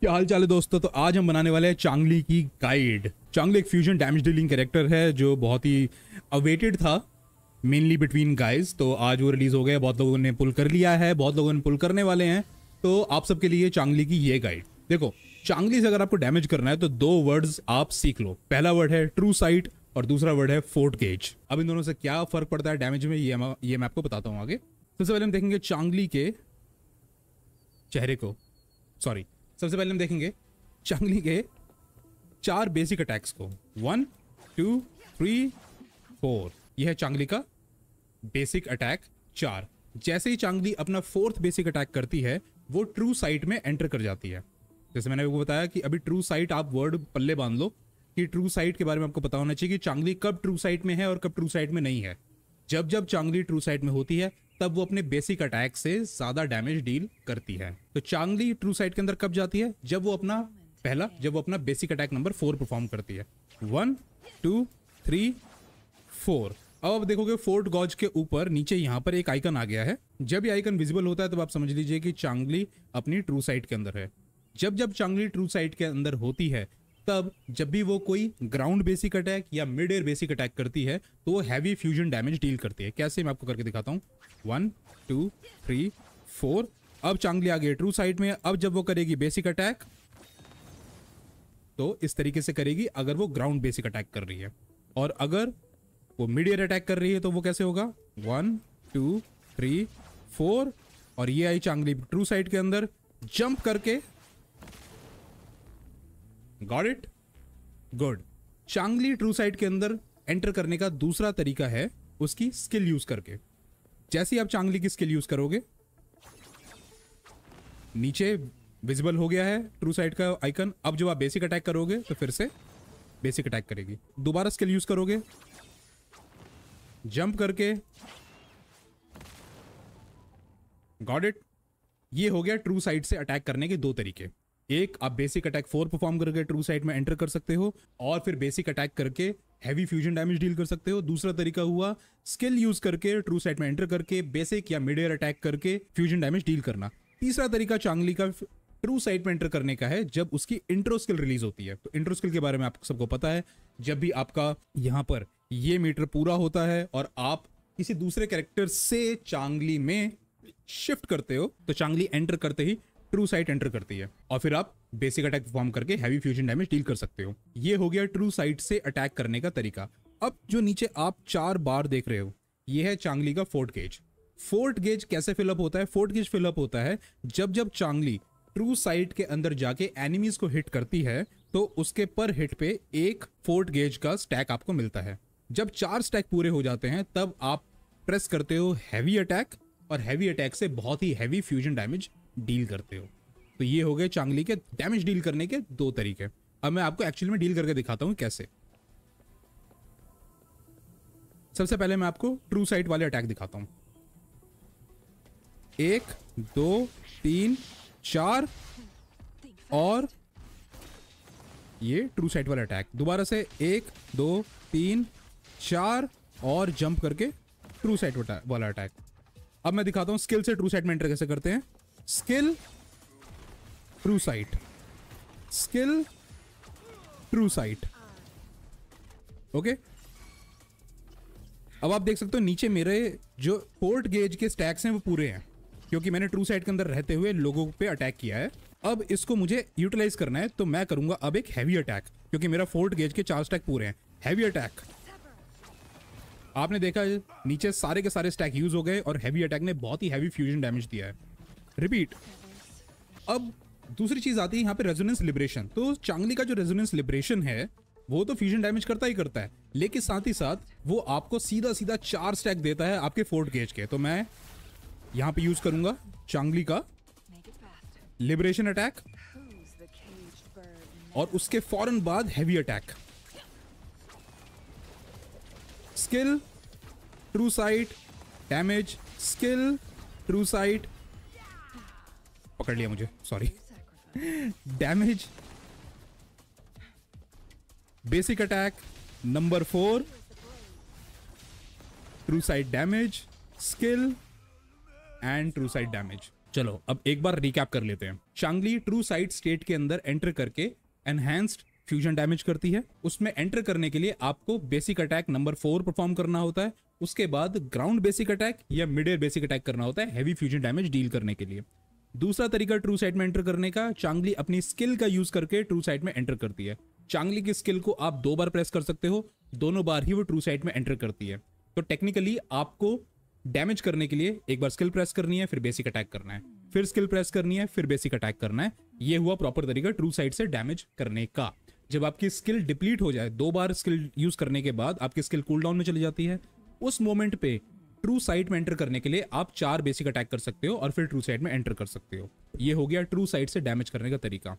क्या हाल चाल है दोस्तों तो आज हम बनाने वाले हैं चांगली की गाइड चांगली एक फ्यूजन डैमेज डीलिंग कैरेक्टर है जो बहुत ही अवेटेड था मेनली बिटवीन गाइज तो आज वो रिलीज़ हो गया बहुत लोगों ने पुल कर लिया है बहुत लोगों ने पुल करने वाले हैं तो आप सबके लिए चांगली की ये गाइड देखो चांगली से अगर आपको डैमेज करना है तो दो वर्ड्स आप सीख लो पहला वर्ड है ट्रू साइट और दूसरा वर्ड है फोर्ट गेज अब इन दोनों से क्या फर्क पड़ता है डैमेज में ये ये मैं आपको बताता हूँ आगे सबसे पहले हम देखेंगे चांगली के चेहरे को सॉरी सबसे पहले हम देखेंगे चांगली के चार बेसिक अटैक्स को वन टू थ्री फोर यह है चांगली का बेसिक अटैक चार जैसे ही चांगली अपना फोर्थ बेसिक अटैक करती है वो ट्रू साइट में एंटर कर जाती है जैसे मैंने आपको बताया कि अभी ट्रू साइट आप वर्ड पल्ले बांध लो कि ट्रू साइट के बारे में आपको पता होना चाहिए कि चांगली कब ट्रू साइट में है और कब ट्रू साइट में नहीं है जब जब चांगली ट्रू साइट में होती है तब वो अपने बेसिक अटैक से ज्यादा डैमेज डील करती है तो चांगली ट्रू साइड के अंदर कब जाती है जब वो अपना पहला जब वो अपना basic attack number four perform करती है वन टू थ्री फोर अब आप देखोगे फोर्ट गॉज के ऊपर नीचे यहाँ पर एक आइकन आ गया है जब ये आइकन विजिबल होता है तब तो आप समझ लीजिए कि चांगली अपनी ट्रू साइट के अंदर है जब जब चांगली ट्रू साइड के अंदर होती है तब जब भी वो कोई ग्राउंड बेसिक अटैक या मिड एयर बेसिक अटैक करती है तो वो हैवी फ्यूजन डैमेज डील करती है कैसे मैं आपको करके दिखाता हूँ वन टू थ्री फोर अब चांगली आ गई ट्रू साइड में अब जब वो करेगी बेसिक अटैक तो इस तरीके से करेगी अगर वो ग्राउंड बेसिक अटैक कर रही है और अगर वो मिड एयर अटैक कर रही है तो वो कैसे होगा वन टू थ्री फोर और ये आई चांगली ट्रू साइड के अंदर जंप करके got it good Changli true sight के अंदर एंटर करने का दूसरा तरीका है उसकी स्किल यूज करके जैसे ही आप चांगली की स्किल यूज करोगे नीचे विजिबल हो गया है ट्रू साइड का आइकन अब जब आप बेसिक अटैक करोगे तो फिर से बेसिक अटैक करेगी दोबारा स्किल यूज करोगे जंप करके गॉड इट ये हो गया ट्रू साइड से अटैक करने के दो तरीके एक आप बेसिक अटैक फोर परफॉर्म करके ट्रू साइड में एंटर कर सकते हो और फिर बेसिक अटैक करके हैवी फ्यूजन डैमेज डील कर सकते हो दूसरा तरीका हुआ स्किल यूज करके ट्रू साइड में एंटर करके बेसिक या मिड एयर अटैक करके फ्यूजन डैमेज डील करना तीसरा तरीका चांगली का ट्रू साइड में एंटर करने का है जब उसकी इंट्रो स्किल रिलीज होती है तो इंट्रो स्किल के बारे में आप सबको पता है जब भी आपका यहाँ पर ये मीटर पूरा होता है और आप किसी दूसरे कैरेक्टर से चांगली में शिफ्ट करते हो तो चांगली एंटर करते ही ट्रू साइट एंटर करती है और फिर आप बेसिक अटैक परफॉर्म करके हैवी फ्यूजन डैमेज डील कर सकते हो ये हो गया ट्रू साइट से अटैक करने का तरीका अब जो नीचे आप चार बार देख रहे हो ये है चांगली का फोर्ट गेज फोर्ट गेज कैसे फिलअप होता है फोर्ट गेज फिलअप होता है जब जब चांगली ट्रू साइट के अंदर जाके एनिमीज को हिट करती है तो उसके पर हिट पे एक फोर्ट गेज का स्टैक आपको मिलता है जब चार स्टैक पूरे हो जाते हैं तब आप प्रेस करते हो हैवी अटैक और हैवी अटैक से बहुत ही हैवी फ्यूजन डैमेज डील करते हो तो ये हो गए चांगली के डैमेज डील करने के दो तरीके अब मैं आपको एक्चुअली में डील करके दिखाता हूँ कैसे सबसे पहले मैं आपको ट्रू साइट वाले अटैक दिखाता हूँ एक दो तीन चार और ये ट्रू साइट वाला अटैक दोबारा से एक दो तीन चार और जंप करके ट्रू साइट वाला अटैक अब मैं दिखाता हूँ स्किल से ट्रू साइट में एंटर कैसे करते हैं skill true sight skill true sight okay अब आप देख सकते हो नीचे मेरे जो पोर्ट गेज के स्टैक्स हैं वो पूरे हैं क्योंकि मैंने ट्रू साइड के अंदर रहते हुए लोगों पे अटैक किया है अब इसको मुझे यूटिलाइज करना है तो मैं करूंगा अब एक हैवी अटैक क्योंकि मेरा फोर्ट गेज के चार स्टैक पूरे हैं हैवी अटैक आपने देखा नीचे सारे के सारे स्टैक यूज हो गए और हैवी अटैक ने बहुत ही हैवी फ्यूजन डैमेज दिया है रिपीट अब दूसरी चीज आती है यहाँ पे रेजोनेंस लिबरेशन तो चांगली का जो रेजोनेंस लिबरेशन है वो तो फ्यूजन डैमेज करता ही करता है लेकिन साथ ही साथ वो आपको सीधा सीधा चार स्टैक देता है आपके फोर्ट गेज के तो मैं यहाँ पे यूज करूंगा चांगली का लिबरेशन अटैक और उसके फौरन बाद heavy attack skill true sight damage skill true sight पकड़ लिया मुझे sorry damage basic attack number four true sight damage skill and true sight damage चलो अब एक बार रिकैप कर लेते हैं चांगली ट्रू साइड स्टेट के अंदर एंटर करके एनहेंस्ड फ्यूजन डैमेज करती है उसमें एंटर करने के लिए आपको basic attack number four perform करना होता है उसके बाद ग्राउंड बेसिक अटैक या मिड एयर बेसिक अटैक करना होता है हैवी फ्यूजन डैमेज डील करने के लिए दूसरा तरीका ट्रू साइट में एंटर करने का चांगली अपनी स्किल का यूज करके ट्रू साइट में एंटर करती है चांगली की स्किल को आप दो बार प्रेस कर सकते हो दोनों बार ही वो ट्रू साइट में एंटर करती है तो टेक्निकली आपको डैमेज करने के लिए एक बार स्किल प्रेस करनी है फिर बेसिक अटैक करना है फिर स्किल प्रेस करनी है फिर बेसिक अटैक करना है ये हुआ प्रॉपर तरीका ट्रू साइट से डैमेज करने का जब आपकी स्किल डिप्लीट हो जाए दो बार स्किल यूज करने के बाद आपकी स्किल कूल डाउन में चली जाती है उस मोमेंट पे ट्रू साइट में एंटर करने के लिए आप चार बेसिक अटैक कर सकते हो और फिर ट्रू साइट में एंटर कर सकते हो ये हो गया ट्रू साइट से डैमेज करने का तरीका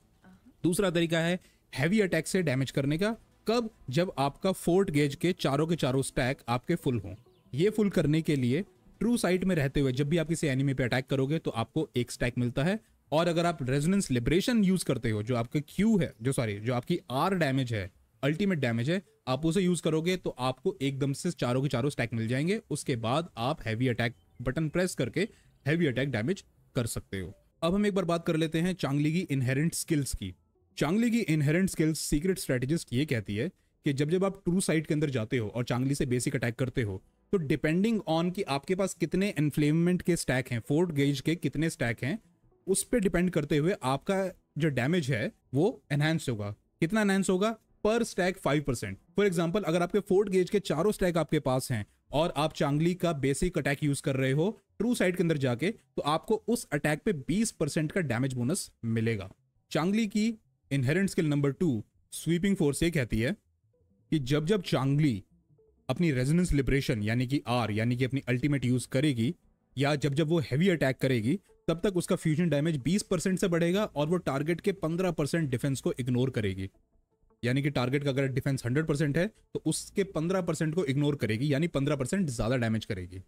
दूसरा तरीका है हैवी अटैक से डैमेज करने का कब जब आपका फोर्ट गेज के चारों के चारों स्टैक आपके फुल हों ये फुल करने के लिए ट्रू साइट में रहते हुए जब भी आप किसी एनिमी पे अटैक करोगे तो आपको एक स्टैक मिलता है और अगर आप रेजोनेंस लिबरेशन यूज करते हो जो आपके क्यू है जो सॉरी जो आपकी आर डैमेज है अल्टीमेट डैमेज है आप उसे यूज़ करोगे तो आपको एकदम से चारों के चारों स्टैक मिल जाएंगे उसके बाद आप हैवी अटैक बटन प्रेस करके हैवी अटैक डैमेज कर सकते हो अब हम एक बार बात कर लेते हैं चांगली की इनहेरेंट स्किल्स की चांगली की इनहेरेंट स्किल्स सीक्रेट स्ट्रेटेजिस्ट ये कहती है कि जब जब आप ट्रू साइड के अंदर जाते हो और चांगली से बेसिक अटैक करते हो तो डिपेंडिंग ऑन कि आपके पास कितने एनफ्लेममेंट के स्टैक हैं फोर्ट गेज के कितने स्टैक हैं उस पर डिपेंड करते हुए आपका जो डैमेज है वो एनहेंस होगा कितना एनहेंस होगा पर stack five percent for example अगर आपके फोर्ट गेज के चारों स्टैक आपके पास हैं और आप चांगली का बेसिक अटैक यूज कर रहे हो ट्रू साइड के अंदर जाके तो आपको उस अटैक पे 20 परसेंट का डैमेज बोनस मिलेगा चांगली की inherent skill number two sweeping force ये कहती है कि जब जब चांगली अपनी रेजोनेंस लिबरेशन यानी कि आर यानी कि अपनी अल्टीमेट यूज करेगी या जब जब वो हैवी अटैक करेगी तब तक उसका फ्यूजन डैमेज 20 परसेंट से बढ़ेगा और वो टारगेट के 15 परसेंट डिफेंस को इग्नोर करेगी यानी कि टारगेट का अगर डिफेंस 100 परसेंट है तो उसके 15 परसेंट को इग्नोर करेगी यानी 15 परसेंट ज्यादा डैमेज करेगी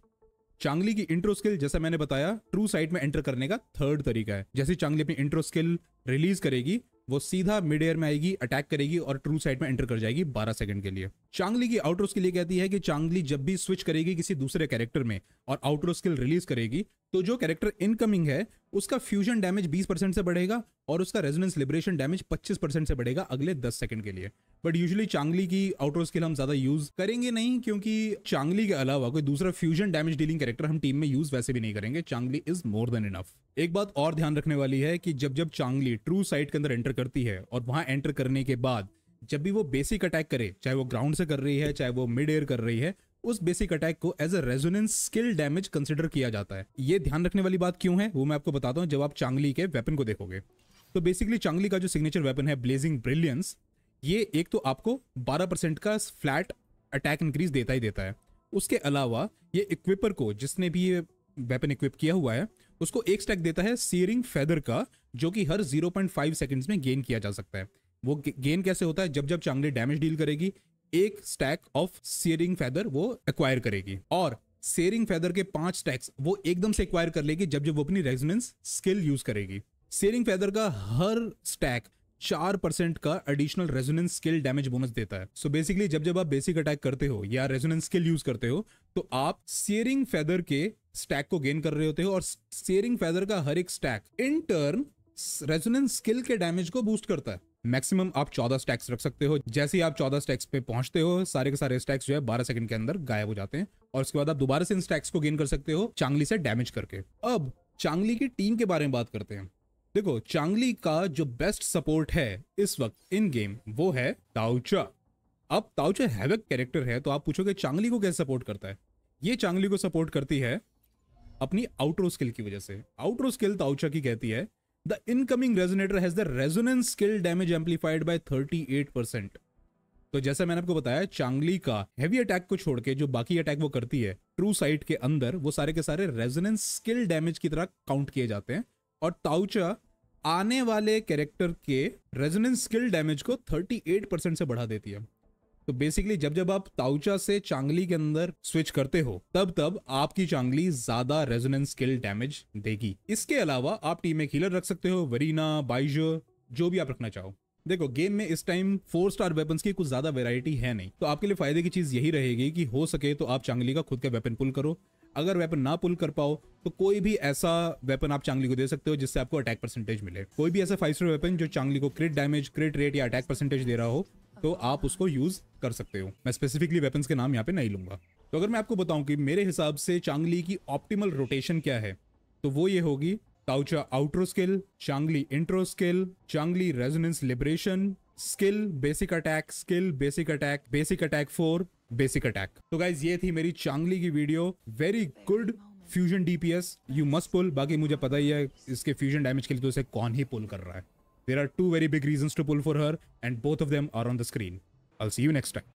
चांगली की इंट्रो स्किल जैसा मैंने बताया ट्रू साइड में एंटर करने का थर्ड तरीका है जैसे चांगली अपनी इंट्रो स्किल रिलीज करेगी वो सीधा मिड एयर में आएगी अटैक करेगी और ट्रू साइड में एंटर कर जाएगी 12 सेकंड के लिए चांगली की आउटरो स्किल ये कहती है कि चांगली जब भी स्विच करेगी किसी दूसरे कैरेक्टर में और आउटरो स्किल रिलीज करेगी तो जो कैरेक्टर इनकमिंग है उसका फ्यूजन डैमेज 20 परसेंट से बढ़ेगा और उसका रेजोनेंस लिबरेशन डैमेज 25 परसेंट से बढ़ेगा अगले 10 सेकंड के लिए बट यूजुअली चांगली की आउटर स्किल हम ज्यादा यूज करेंगे नहीं क्योंकि चांगली के अलावा कोई दूसरा फ्यूजन डैमेज डीलिंग कैरेक्टर हम टीम में यूज वैसे भी नहीं करेंगे चांगली इज मोर देन इनफ एक बात और ध्यान रखने वाली है कि जब जब चांगली ट्रू साइट के अंदर एंटर करती है और वहां एंटर करने के बाद जब भी वो बेसिक अटैक करे चाहे वो ग्राउंड से कर रही है चाहे वो मिड एयर कर रही है उस बेसिक अटैक को as a resonance skill damage consider किया जाता है ये ध्यान रखने वाली बात क्यों है वो मैं आपको बताता हूँ जब आप चांगली के वेपन को देखोगे तो बेसिकली चांगली का जो सिग्नेचर वेपन है ब्लेजिंग ब्रिलियंस ये एक तो आपको 12% का फ्लैट अटैक इंक्रीज देता ही देता है उसके अलावा ये इक्विपर को जिसने भी ये वेपन इक्विप किया हुआ है उसको एक स्टैक देता है सीरिंग फेदर का जो कि हर 0.5 सेकंड्स में गेन किया जा सकता है वो गेन कैसे होता है जब जब चांगली डैमेज डील करेगी एक स्टैक ऑफ सीयरिंग फैदर वो एक्वायर करेगी और सेयरिंग फैदर के पांच स्टैक्स वो एकदम से एक्वायर कर लेगी जब जब वो अपनी रेजोनेंस स्किल यूज करेगी सेयरिंग फैदर का हर स्टैक चार परसेंट का additional resonance skill damage bonus देता है सो so बेसिकली जब जब आप बेसिक अटैक करते हो या रेजोनेंस स्किल यूज करते हो तो आप सेयरिंग फेदर के स्टैक को गेन कर रहे होते हो और सेयरिंग फेदर का हर एक stack in turn resonance skill के डैमेज को बूस्ट करता है मैक्सिमम आप चौदह स्टैक्स रख सकते हो जैसे ही आप चौदह स्टैक्स पे पहुंचते हो सारे के सारे स्टैक्स जो है बारह सेकंड के अंदर गायब हो जाते हैं और उसके बाद आप दोबारा से इन स्टैक्स को गेन कर सकते हो चांगली से डैमेज करके अब चांगली की टीम के बारे में बात करते हैं देखो चांगली का जो बेस्ट सपोर्ट है इस वक्त इन गेम वो है ताउचा अब ताउचा हैवक कैरेक्टर है तो आप पूछोगे चांगली को कैसे सपोर्ट करता है ये चांगली को सपोर्ट करती है अपनी आउटरो स्किल की वजह से आउटरो स्किल ताउचा की कहती है The incoming resonator has the resonance skill damage amplified by 38%. तो जैसा मैंने आपको बताया चांगली का हैवी अटैक को छोड़ के जो बाकी अटैक वो करती है ट्रू साइट के अंदर वो सारे के सारे रेजोनेंस स्किल डैमेज की तरह काउंट किए जाते हैं और ताउचा आने वाले कैरेक्टर के रेजोनेंस स्किल डैमेज को 38% से बढ़ा देती है तो बेसिकली जब जब आप ताउचा से चांगली के अंदर स्विच करते हो तब तब आपकी चांगली ज्यादा रेजोनेंस स्किल डैमेज देगी इसके अलावा आप टीम में हीलर रख सकते हो वरीना बाइजो जो भी आप रखना चाहो देखो गेम में इस टाइम फोर स्टार वेपन्स की कुछ ज्यादा वेरायटी है नहीं तो आपके लिए फायदे की चीज यही रहेगी कि हो सके तो आप चांगली का खुद का वेपन पुल करो अगर वेपन ना पुल कर पाओ तो कोई भी ऐसा वेपन आप चांगली को दे सकते हो जिससे आपको अटैक परसेंटेज मिले कोई भी ऐसा फाइव स्टार वेपन जो चांगली को क्रिट डैमेज क्रिट रेट या अटैक परसेंटेज दे रहा हो तो आप उसको यूज़ कर सकते हो मैं स्पेसिफिकली वेपन्स के नाम यहाँ पे नहीं लूंगा तो अगर मैं आपको बताऊँ कि मेरे हिसाब से चांगली की ऑप्टिमल रोटेशन क्या है तो वो ये होगी ताउचा outro skill Changli intro skill Changli resonance liberation skill basic attack skill basic attack basic attack four basic attack तो गाइज ये थी मेरी चांगली की video very good fusion DPS you must pull बाकी मुझे पता ही है इसके फ्यूजन डैमेज के लिए तो उसे कौन ही पुल कर रहा है There are two very big reasons to pull for her, and both of them are on the screen. I'll see you next time.